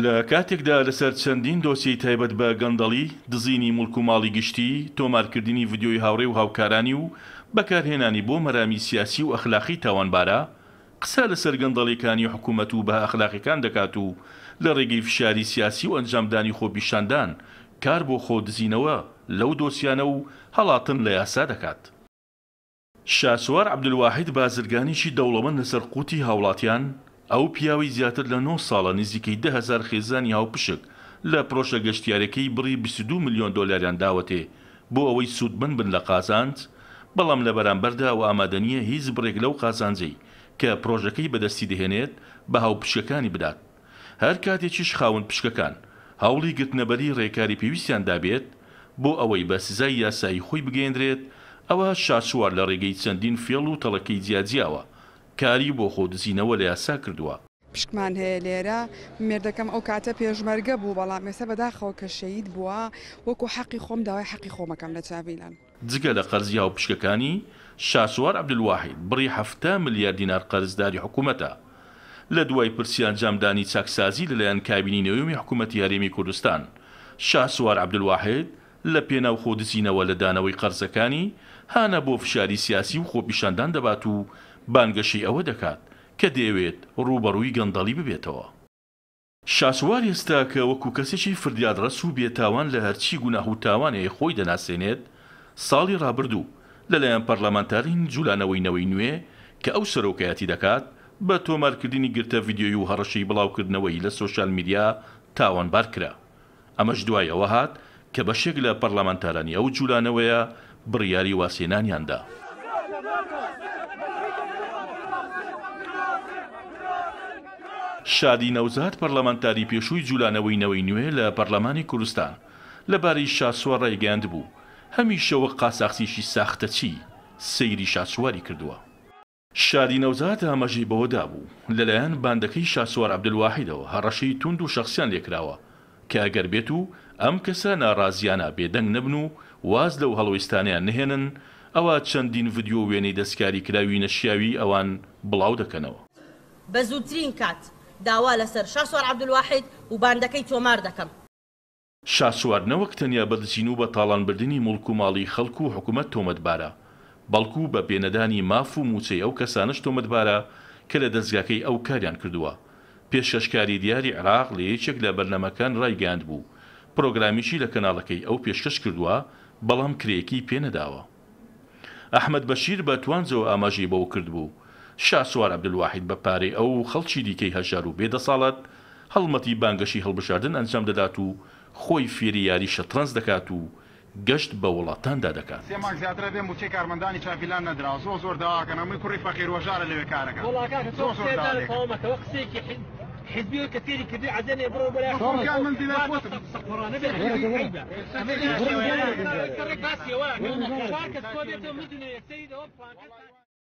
لە کاتێکدا لەسەر چەندین دۆسی تایبەت بە گەندەڵی دزینی ملک و ماڵی گشتی تۆمارکردنی ڤیددیۆی هاوڕێ و هاوکارانی و بەکارهێنانی بۆ مەرامی سیاسی و ئەخلاقی تاوانبارە قسە لەسەر گەندەڵیەکانی حکوومەت و بە ئەخلاقیەکان دەکات و لە ڕێگەی فشاری سیاسی و ئەنجامدانی خۆپیشاندان کار بۆ خۆ دزینەوە لەو دۆسیانە و هەڵاتن لە یاسا دەکات. شاسوار عبدواحید بازرگانیشی دەوڵەمەند لەسەر قوتی هاوڵاتیان ئەو پیاوی زیاتر لە 9 ساڵە نزیکەی دههزار خێزانی هاوپشک لە پرۆشە گەشتیارەکەی بڕی 22 میلیۆن دۆلاریان داوەتێ بۆ ئەوەی سوودبن بن لە قازانند بەڵام لە بەرامبەردا و ئامادەنیە هیچ بڕێک لەو قازانجەی کە پرۆژەکەی بەدەستی دەهێنێت بە هاوپشکەکانی بدات هەر کاتێکیش خاون پشکەکان هەوڵی گرتنەبەری ڕێکاری پێویستیان دابێت بۆ ئەوەی بە سزای یاسایی خۆی بگەێنرێت ئەوە شاشوار لە ڕێگەی چەندین فێڵ و تەڵەکەی جیاجیاوە کاری بۆ خۆ دزینەوە لە یاسا کردووە پشکمان هەیە لێرە مێردەکەم ئەو کاتە پێشمەرگە بوو بەڵام ێسە بەداخەوە کە شەید بووە وەکو حەقی خۆم داوای حەقی خۆمەکەم لە چاویلان جگە لە قەرزیا و پشکەکانی شاسوار عبدلواحید بڕی هەفتە ملیار دینار قەرزداری حکوومەتە لە دوای پرسیان جامدانی چاکسازی لەلایەن کابینی نەوەمی حکوومەتتی یاریمی کوردستان شاسوار عبدلواحید لە پێناو خۆدزینەوە لە دانەوەی قەرزەکانی هانە بۆ فشاری سیاسی و خۆپیشاندان دەبات و بانگەشی ئەوە دەکات کە دەیەوێت ڕوبەڕووی گەندەڵی ببێتەوە شاسوار ئێستا کە وەکو کەسێکی فردیادڕەس و بێتاوان لە هەرچی گوناه و تاوانەیە خۆی دەناسێنێت ساڵی ڕابردوو لەلایەن پەرلەمانتارین جولانەوەینەوەی نوێ کە ئەو سەرۆکایەتی دەکات بە تۆمارکردنی گرتە ڤیددیۆی و هەڕەشی بڵاوکردنەوەی لە سوۆشال میدیا تاوانبار کرا ئەمەش دوایەوە هات کە بەشێک لە پەرلەمانتارانی ئەو جولانەوەیە بڕیاری واسێنانیاندا. شادی نەوزات پەرلەمانتاری پێشووی جولانەوەینەوەی نوێ لە پەرلەمانی کوردستان لەباری شاسوە ڕێگەاند بوو هەمیشەوە قاساخسیشی ساختە چی سەیری شاسواری کردووە شادی نەوزات ئامەژی بەوەدا بوو لەلایەن باندەکەی شاسوار عبدلواحیدەوە هەڕەشەی تونند و شخصیان لێکراوە کە ئەگەر بێت و ئەم کەسە ناڕازیانە بێدەنگ نەبن و واز لەو هەڵۆیستانیان نهێنن ئەوە چەندین ڤیددیو وێنەی دەستکاری کراوی نەشیاوی ئەوان بڵاو دەکەنەوە بە زووترین کات داوا لەسەر شاسوار عبدواحید و باندەکەی تۆمار دەکەم. شاسواردنەوەک تەنیا بەدزین و بە تاڵانبردننی ملک و ماڵی خەڵکو و حکوومەت تۆمەتبارە. بەڵکو بە پێنەدانی ماف و موچەی ئەو کەسانش تۆمەتبارە کە لە دەستگاکەی ئەو کاریان کردووە. پێشەشکاری دیاری عراق لە یەکێک لە بەرنەمەکان ڕایگەاند بوو. پرۆگرامیشی لە کەناڵەکەی ئەو پێشکەش کردووە بەڵام کرێکی پێنەداوە. ئەحمد بەشیر بە توانزەوە ئاماژی بەو کردبوو شاسوار عبدواحید بە پارەی ئەو خەڵکی دیکەی هەژار و بێدە ساڵات هەڵمەتی بانگەشی هەڵبشاردن ئەنجام دەدات و خۆی فێری یاری شەترەنج دەکات و گەشت بە وڵاتاندا دەکات سێمان زیاتر بێم بچی کارمەندانی چاپیلان نەدرا زۆ زۆر داواکەنەوەی کوڕی فەقیر وەژارە لەوێ کارەکە قسێکەوە قسێکی حزبي كثير كبير عزينا يبرو بلا كان من دينا فوت قرانا بلا